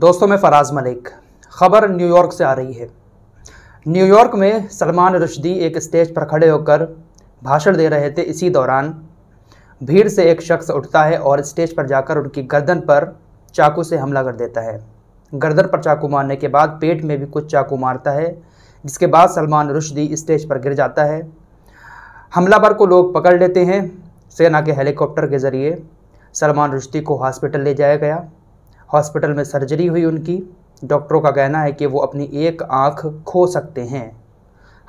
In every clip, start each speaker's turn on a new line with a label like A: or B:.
A: दोस्तों मैं फराज मलिक खबर न्यूयॉर्क से आ रही है न्यूयॉर्क में सलमान रुशदी एक स्टेज पर खड़े होकर भाषण दे रहे थे इसी दौरान भीड़ से एक शख्स उठता है और स्टेज पर जाकर उनकी गर्दन पर चाकू से हमला कर देता है गर्दन पर चाकू मारने के बाद पेट में भी कुछ चाकू मारता है जिसके बाद सलमान रुशदी स्टेज पर गिर जाता है हमलावर को लोग पकड़ लेते हैं सेना के हेलीकॉप्टर के ज़रिए सलमान रुशदी को हॉस्पिटल ले जाया गया हॉस्पिटल में सर्जरी हुई उनकी डॉक्टरों का कहना है कि वो अपनी एक आँख खो सकते हैं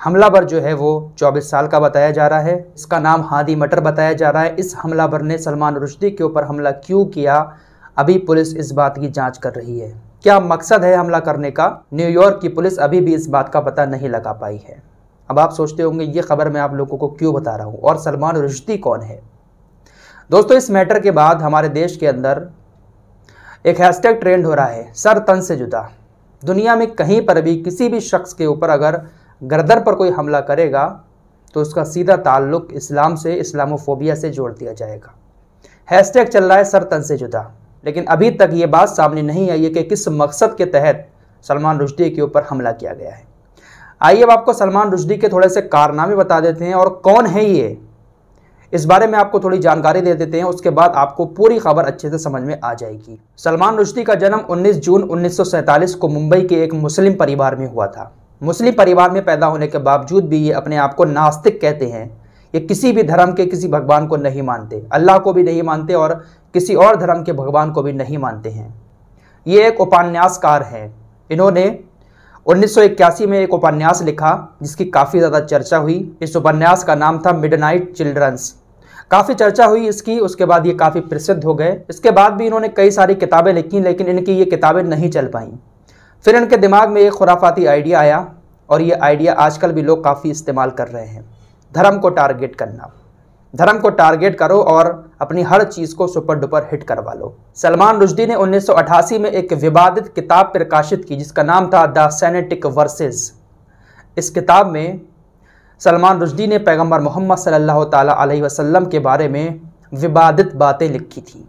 A: हमलावर जो है वो 24 साल का बताया जा रहा है इसका नाम हादी मटर बताया जा रहा है इस हमलावर ने सलमान रुश्दी के ऊपर हमला क्यों किया अभी पुलिस इस बात की जांच कर रही है क्या मकसद है हमला करने का न्यूयॉर्क की पुलिस अभी भी इस बात का पता नहीं लगा पाई है अब आप सोचते होंगे ये खबर मैं आप लोगों को क्यों बता रहा हूँ और सलमान रुश्दी कौन है दोस्तों इस मैटर के बाद हमारे देश के अंदर एक हैशटैग ट्रेंड हो रहा है सर तन से जुदा दुनिया में कहीं पर भी किसी भी शख्स के ऊपर अगर गर्दन पर कोई हमला करेगा तो उसका सीधा ताल्लुक इस्लाम से इस्लामोफोबिया से जोड़ दिया जाएगा हैशटैग चल रहा है सर तन से जुदा लेकिन अभी तक ये बात सामने नहीं आई है कि किस मकसद के तहत सलमान रुश्दी के ऊपर हमला किया गया है आइए अब आपको सलमान रुश्दी के थोड़े से कारनामे बता देते हैं और कौन है ये इस बारे में आपको थोड़ी जानकारी दे देते हैं उसके बाद आपको पूरी खबर अच्छे से समझ में आ जाएगी सलमान रुश्दी का जन्म 19 जून 1947 को मुंबई के एक मुस्लिम परिवार में हुआ था मुस्लिम परिवार में पैदा होने के बावजूद भी ये अपने आप को नास्तिक कहते हैं ये किसी भी धर्म के किसी भगवान को नहीं मानते अल्लाह को भी नहीं मानते और किसी और धर्म के भगवान को भी नहीं मानते हैं ये एक उपन्यासकार हैं इन्होंने 1981 में एक उपन्यास लिखा जिसकी काफ़ी ज़्यादा चर्चा हुई इस उपन्यास का नाम था मिडनाइट चिल्ड्रंस काफ़ी चर्चा हुई इसकी उसके बाद ये काफ़ी प्रसिद्ध हो गए इसके बाद भी इन्होंने कई सारी किताबें लिखी लेकिन इनकी ये किताबें नहीं चल पाईं फिर इनके दिमाग में एक खुराफाती आइडिया आया और ये आइडिया आजकल भी लोग काफ़ी इस्तेमाल कर रहे हैं धर्म को टारगेट करना धर्म को टारगेट करो और अपनी हर चीज़ को सुपर डुपर हिट करवा लो सलमान रुश्दी ने 1988 में एक विवादित किताब प्रकाशित की जिसका नाम था द सैनेटिक वर्सेस इस किताब में सलमान रुशदी ने पैगंबर मोहम्मद सल्लल्लाहु अलैहि वसल्लम के बारे में विवादित बातें लिखी थीं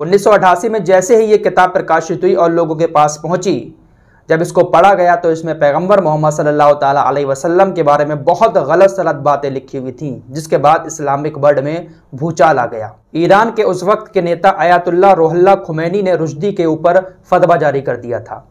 A: उन्नीस में जैसे ही ये किताब प्रकाशित हुई और लोगों के पास पहुंची जब इसको पढ़ा गया तो इसमें पैगंबर मोहम्मद सल्लल्लाहु अलैहि वसल्लम के बारे में बहुत गलत सलत बातें लिखी हुई थीं जिसके बाद इस्लामिक वर्ल्ड में भूचाल आ गया ईरान के उस वक्त के नेता आयातुल्ला रोहल्ला खुमैनी ने रुशदी के ऊपर फतवा जारी कर दिया था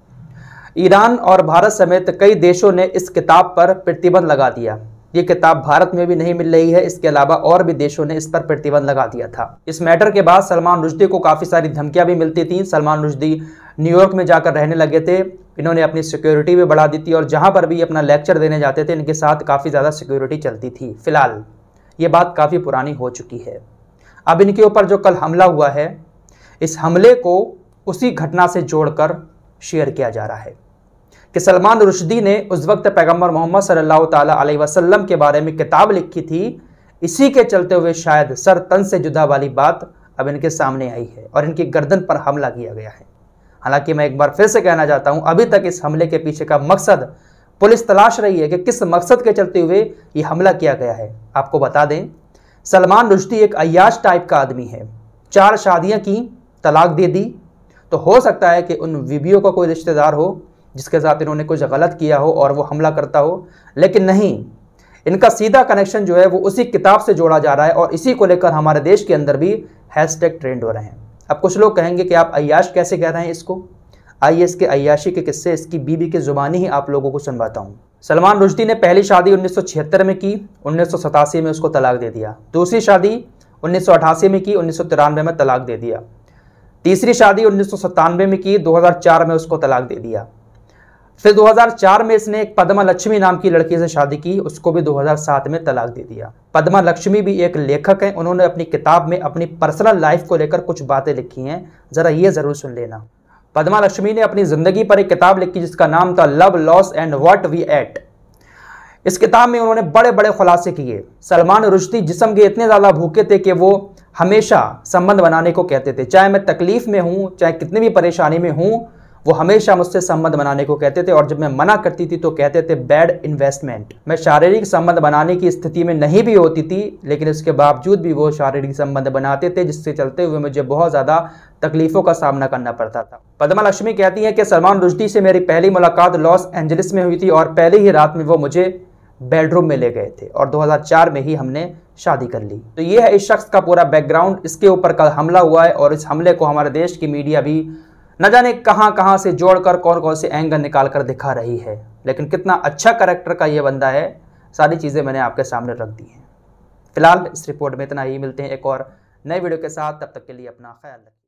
A: ईरान और भारत समेत कई देशों ने इस किताब पर प्रतिबंध लगा दिया ये किताब भारत में भी नहीं मिल रही है इसके अलावा और भी देशों ने इस पर प्रतिबंध लगा दिया था इस मैटर के बाद सलमान रुश्दी को काफ़ी सारी धमकियाँ भी मिलती थी सलमान रुश्दी न्यूयॉर्क में जाकर रहने लगे थे इन्होंने अपनी सिक्योरिटी भी बढ़ा दी थी और जहाँ पर भी अपना लेक्चर देने जाते थे इनके साथ काफ़ी ज़्यादा सिक्योरिटी चलती थी फिलहाल ये बात काफ़ी पुरानी हो चुकी है अब इनके ऊपर जो कल हमला हुआ है इस हमले को उसी घटना से जोड़कर शेयर किया जा रहा है कि सलमान रुशदी ने उस वक्त पैगम्बर मोहम्मद सल्लल्लाहु अलैहि वसल्लम के बारे में किताब लिखी थी इसी के चलते हुए शायद सर तन से जुदा वाली बात अब इनके सामने आई है और इनकी गर्दन पर हमला किया गया है हालांकि मैं एक बार फिर से कहना चाहता हूं अभी तक इस हमले के पीछे का मकसद पुलिस तलाश रही है कि किस मकसद के चलते हुए ये हमला किया गया है आपको बता दें सलमान रुश्दी एक अयाश टाइप का आदमी है चार शादियां की तलाक दे दी तो हो सकता है कि उन बीबियों का कोई रिश्तेदार हो जिसके साथ इन्होंने कुछ गलत किया हो और वो हमला करता हो लेकिन नहीं इनका सीधा कनेक्शन जो है वो उसी किताब से जोड़ा जा रहा है और इसी को लेकर हमारे देश के अंदर भी हैशटैग ट्रेंड हो रहे हैं अब कुछ लोग कहेंगे कि आप अयाश कैसे कह रहे हैं इसको आईएस के अयाशी के किस्से इसकी बीबी की ज़ुबानी ही आप लोगों को सुनवाता हूँ सलमान रुश्दी ने पहली शादी 1976 में की उन्नीस में उसको तलाक दे दिया दूसरी शादी उन्नीस में की उन्नीस में तलाक दे दिया तीसरी शादी उन्नीस में की 2004 में उसको तलाक दे दिया फिर 2004 में इसने एक पद्मा लक्ष्मी नाम की लड़की से शादी की उसको भी 2007 में तलाक दे दिया पद्मा लक्ष्मी भी एक लेखक हैं उन्होंने अपनी किताब में अपनी पर्सनल लाइफ को लेकर कुछ बातें लिखी हैं ज़रा ये ज़रूर सुन लेना पद्मा लक्ष्मी ने अपनी ज़िंदगी पर एक किताब लिखी जिसका नाम था Love Loss and What We Ate इस किताब में उन्होंने बड़े बड़े खुलासे किए सलमान रुश्ती जिसम के इतने ज़्यादा भूखे थे कि वो हमेशा संबंध बनाने को कहते थे चाहे मैं तकलीफ़ में हूँ चाहे कितनी भी परेशानी में हूँ वो हमेशा मुझसे संबंध बनाने को कहते थे और जब मैं मना करती थी तो कहते थे बैड इन्वेस्टमेंट मैं शारीरिक संबंध बनाने की स्थिति में नहीं भी होती थी लेकिन इसके बावजूद भी वो शारीरिक संबंध बनाते थे जिससे चलते हुए मुझे बहुत ज़्यादा तकलीफ़ों का सामना करना पड़ता था पदमा लक्ष्मी कहती हैं कि सलमान रुश्दी से मेरी पहली मुलाकात लॉस एंजलिस में हुई थी और पहली ही रात में वो मुझे बेडरूम में ले गए थे और 2004 में ही हमने शादी कर ली तो ये है इस शख्स का पूरा बैकग्राउंड इसके ऊपर कल हमला हुआ है और इस हमले को हमारे देश की मीडिया भी न जाने कहाँ कहाँ से जोड़कर कौन कौन से एंगल निकाल कर दिखा रही है लेकिन कितना अच्छा करेक्टर का ये बंदा है सारी चीज़ें मैंने आपके सामने रख दी हैं फिलहाल इस रिपोर्ट में इतना ही मिलते हैं एक और नए वीडियो के साथ तब तक के लिए अपना ख्याल रखें